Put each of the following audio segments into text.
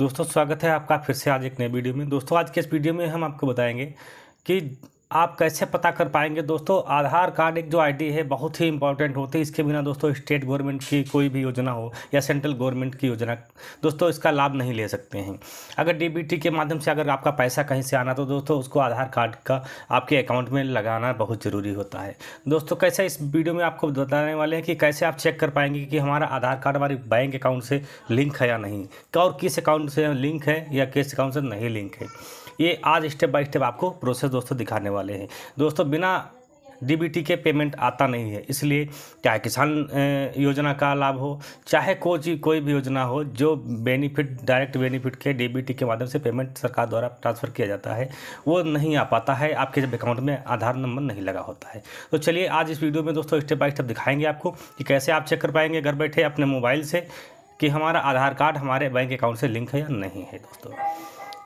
दोस्तों स्वागत है आपका फिर से आज एक नए वीडियो में दोस्तों आज के इस वीडियो में हम आपको बताएंगे कि आप कैसे पता कर पाएंगे दोस्तों आधार कार्ड एक जो आईडी है बहुत ही इंपॉर्टेंट होती है इसके बिना दोस्तों स्टेट गवर्नमेंट की कोई भी योजना हो या सेंट्रल गवर्नमेंट की योजना दोस्तों इसका लाभ नहीं ले सकते हैं अगर डीबीटी के माध्यम से अगर आपका पैसा कहीं से आना तो दोस्तों उसको आधार कार्ड का आपके अकाउंट में लगाना बहुत ज़रूरी होता है दोस्तों कैसे इस वीडियो में आपको बताने वाले हैं कि कैसे आप चेक कर पाएंगे कि हमारा आधार कार्ड हमारे बैंक अकाउंट से लिंक है या नहीं और किस अकाउंट से लिंक है या किस अकाउंट से नहीं लिंक है ये आज स्टेप बाय स्टेप आपको प्रोसेस दोस्तों दिखाने वाला वाले हैं दोस्तों बिना डीबीटी के पेमेंट आता नहीं है इसलिए चाहे किसान योजना का लाभ हो चाहे कोई कोई भी योजना हो जो बेनिफिट डायरेक्ट बेनिफिट के डीबीटी के माध्यम से पेमेंट सरकार द्वारा ट्रांसफ़र किया जाता है वो नहीं आ पाता है आपके जब अकाउंट में आधार नंबर नहीं लगा होता है तो चलिए आज इस वीडियो में दोस्तों स्टेप बाई स्टेप दिखाएंगे आपको कि कैसे आप चेक कर पाएंगे घर बैठे अपने मोबाइल से कि हमारा आधार कार्ड हमारे बैंक अकाउंट से लिंक है या नहीं है दोस्तों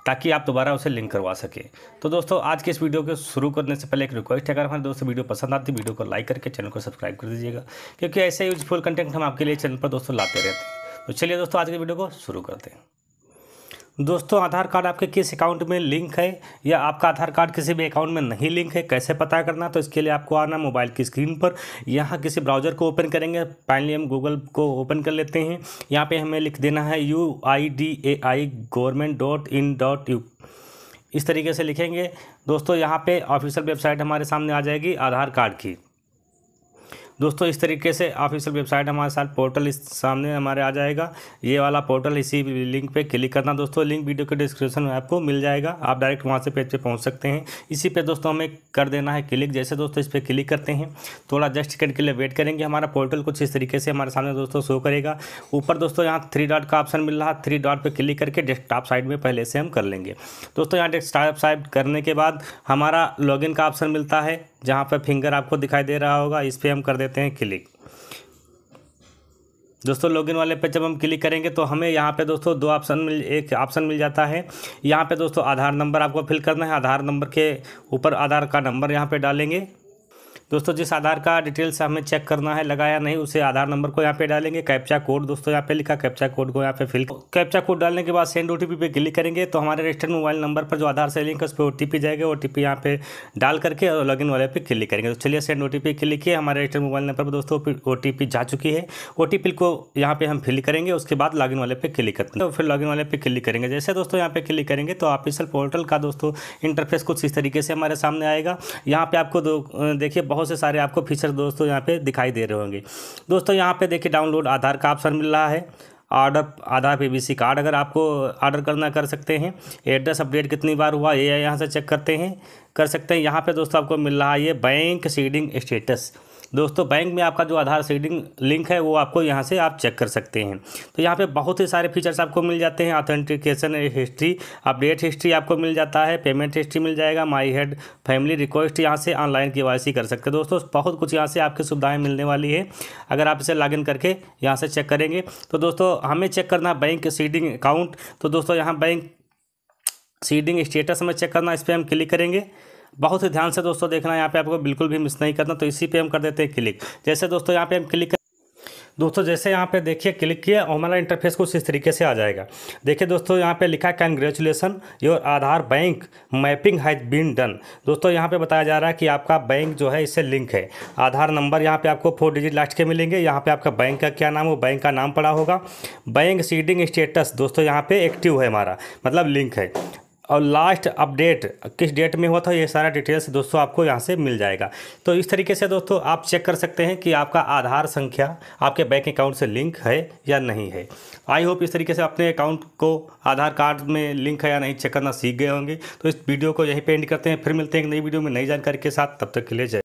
ताकि आप दोबारा उसे लिंक करवा सकें तो दोस्तों आज के इस वीडियो को शुरू करने से पहले एक रिक्वेस्ट है अगर हमारे दोस्तों वीडियो पसंद आती है वीडियो को लाइक करके चैनल को सब्सक्राइब कर दीजिएगा क्योंकि ऐसे यूजफुल कंटेंट हम आपके लिए चैनल पर दोस्तों लाते रहते हैं तो चलिए दोस्तों आज के वीडियो को शुरू करते हैं दोस्तों आधार कार्ड आपके किस अकाउंट में लिंक है या आपका आधार कार्ड किसी भी अकाउंट में नहीं लिंक है कैसे पता करना तो इसके लिए आपको आना मोबाइल की स्क्रीन पर यहाँ किसी ब्राउज़र को ओपन करेंगे फाइनली हम गूगल को ओपन कर लेते हैं यहाँ पे हमें लिख देना है U I D A I government dot in dot U इस तरीके से लिखेंगे दोस्तों यहाँ पर ऑफिशियल वेबसाइट हमारे सामने आ जाएगी आधार कार्ड की दोस्तों इस तरीके से ऑफिशियल वेबसाइट हमारे साथ पोर्टल इस सामने हमारे आ जाएगा ये वाला पोर्टल इसी लिंक पे क्लिक करना दोस्तों लिंक वीडियो के डिस्क्रिप्शन में आपको मिल जाएगा आप डायरेक्ट वहाँ से पेज पे पहुँच सकते हैं इसी पे दोस्तों हमें कर देना है क्लिक जैसे दोस्तों इस पर क्लिक करते हैं थोड़ा जस्ट सेकंड के लिए वेट करेंगे हमारा पोर्टल कुछ इस तरीके से हमारे सामने दोस्तों शो करेगा ऊपर दोस्तों यहाँ थ्री डॉट का ऑप्शन मिल रहा है थ्री डॉट पर क्लिक करके डेस्कटॉप साइड में पहले से हम कर लेंगे दोस्तों यहाँ डेस्कटॉप साइड करने के बाद हमारा लॉगिन का ऑप्शन मिलता है जहाँ पर फिंगर आपको दिखाई दे रहा होगा इस पर हम कर देते हैं क्लिक दोस्तों लॉगिन वाले पे जब हम क्लिक करेंगे तो हमें यहाँ पे दोस्तों दो ऑप्शन मिल एक ऑप्शन मिल जाता है यहाँ पे दोस्तों आधार नंबर आपको फिल करना है आधार नंबर के ऊपर आधार का नंबर यहाँ पे डालेंगे दोस्तों जिस आधार का डिटेल्स हमें चेक करना है लगाया नहीं उसे आधार नंबर को यहाँ पे डालेंगे कैप्चा कोड दोस्तों यहाँ पे लिखा कैप्चा कोड को यहाँ पे फिल कैप्चा कोड डालने के बाद सेंड ओ पे क्लिक करेंगे तो हमारे रजिस्टर्ड मोबाइल नंबर पर जो आधार से लिंक है उस पर ओ टी जाएगा ओ टी यहाँ पे डाल करके और लॉगिन वाले पे क्लिक करेंगे तो चलिए सेंड ओ टी क्लिक किया हमारे रजिस्टर्ड मोबाइल नंबर पर दोस्तों ओ जा चुकी है ओ को यहाँ पे हम फिल करेंगे उसके बाद इन वाले पे क्लिक करते हैं तो फिर इन वाले पे क्लिक करेंगे जैसे दोस्तों यहाँ पे क्लिक करेंगे तो ऑफिसल पोर्टल का दोस्तों इंटरफेस कुछ इस तरीके से हमारे सामने आएगा यहाँ पे आपको देखिए बहुत से सारे आपको फीचर दोस्तों यहाँ पे दिखाई दे रहे होंगे दोस्तों यहाँ पे देखिए डाउनलोड आधार का ऑप्शन मिल रहा है ऑर्डर आधार बी कार्ड अगर आपको ऑर्डर करना कर सकते हैं एड्रेस अपडेट कितनी बार हुआ ये यह यहाँ से चेक करते हैं कर सकते हैं यहाँ पे दोस्तों आपको मिल रहा है ये बैंक सीडिंग स्टेटस दोस्तों बैंक में आपका जो आधार सेटिंग लिंक है वो आपको यहाँ से आप चेक कर सकते हैं तो यहाँ पे बहुत ही सारे फीचर्स आपको मिल जाते हैं ऑथेंटिकेशन हिस्ट्री अपडेट हिस्ट्री आपको मिल जाता है पेमेंट हिस्ट्री मिल जाएगा माई हेड फैमिली रिक्वेस्ट यहाँ से ऑनलाइन के कर सकते हैं दोस्तों बहुत कुछ यहाँ से आपकी सुविधाएँ मिलने वाली है अगर आप इसे लॉगिन करके यहाँ से चेक करेंगे तो दोस्तों हमें चेक करना बैंक सीडिंग अकाउंट तो दोस्तों यहाँ बैंक सीडिंग स्टेटस में चेक करना इस पर हम क्लिक करेंगे बहुत ही ध्यान से दोस्तों देखना यहाँ पे आपको बिल्कुल भी मिस नहीं करना तो इसी पे हम कर देते हैं क्लिक जैसे दोस्तों यहाँ पे हम क्लिक दोस्तों जैसे यहाँ पे देखिए क्लिक किया और हमारा इंटरफेस कुछ इस तरीके से आ जाएगा देखिए दोस्तों यहाँ पे लिखा है congratulation your Aadhaar bank mapping has been done दोस्तों यहाँ पे बताया जा रहा है कि आपका बैंक जो है इससे लिंक है आधार नंबर यहाँ पे आपको फोर डिजिट लास्ट के मिलेंगे यहाँ पे आपका बैंक का क्या नाम हो बैंक का नाम पड़ा होगा बैंक सीडिंग स्टेटस दोस्तों यहाँ पर एक्टिव है हमारा मतलब लिंक है और लास्ट अपडेट किस डेट में हुआ था ये सारा डिटेल्स दोस्तों आपको यहाँ से मिल जाएगा तो इस तरीके से दोस्तों आप चेक कर सकते हैं कि आपका आधार संख्या आपके बैंक अकाउंट से लिंक है या नहीं है आई होप इस तरीके से अपने अकाउंट को आधार कार्ड में लिंक है या नहीं चेक करना सीख गए होंगे तो इस वीडियो को यहीं पे एंड करते हैं फिर मिलते हैं एक नई वीडियो में नई जानकारी के साथ तब तक के लिए